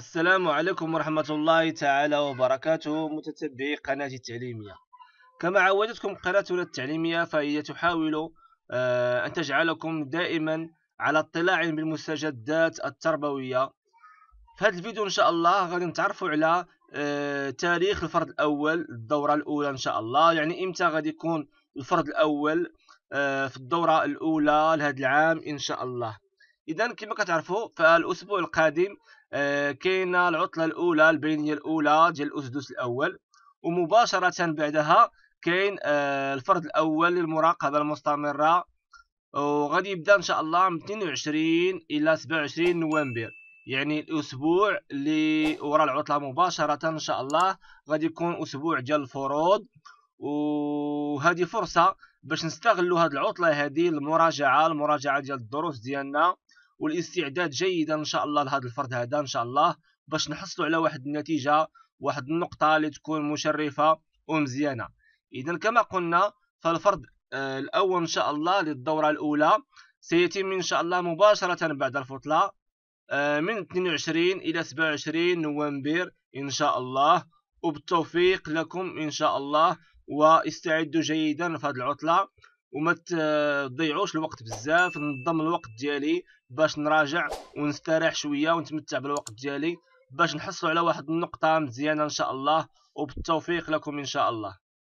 السلام عليكم ورحمة الله تعالى وبركاته متتبعي قناة التعليمية كما عودتكم قناتنا التعليمية فهي تحاول آه، أن تجعلكم دائما على اطلاع بالمستجدات التربوية في هذا الفيديو إن شاء الله غادي نتعرفوا على آه، تاريخ الفرد الأول الدورة الأولى إن شاء الله يعني إمتى غادي يكون الفرد الأول آه، في الدورة الأولى لهذا العام إن شاء الله إذا كما كتعرفوا فالأسبوع القادم آه، كاينه العطله الاولى البينيه الاولى ديال الاسدس الاول ومباشره بعدها كاين آه، الفرد الاول للمراقبه المستمره وغادي يبدا ان شاء الله من 22 الى 27 نوفمبر يعني الاسبوع اللي ورا العطله مباشره ان شاء الله غادي يكون اسبوع ديال الفروض وهذه فرصه باش نستغلوا هذه العطله هذه المراجعه المراجعه ديال الدروس ديالنا والاستعداد جيدا ان شاء الله لهذا الفرد هذا ان شاء الله باش نحصلوا على واحد النتيجه واحد النقطه اللي تكون مشرفه ومزيانه اذا كما قلنا فالفرد آه، الاول ان شاء الله للدوره الاولى سيتم ان شاء الله مباشره بعد الفطله آه، من 22 الى 27 نوفمبر ان شاء الله وبالتوفيق لكم ان شاء الله واستعدوا جيدا في هذه العطله وما تضيعوش الوقت بزاف نظم الوقت ديالي باش نراجع ونستريح شويه ونتمتع بالوقت ديالي باش نحصلوا على واحد النقطه مزيانه ان شاء الله وبالتوفيق لكم ان شاء الله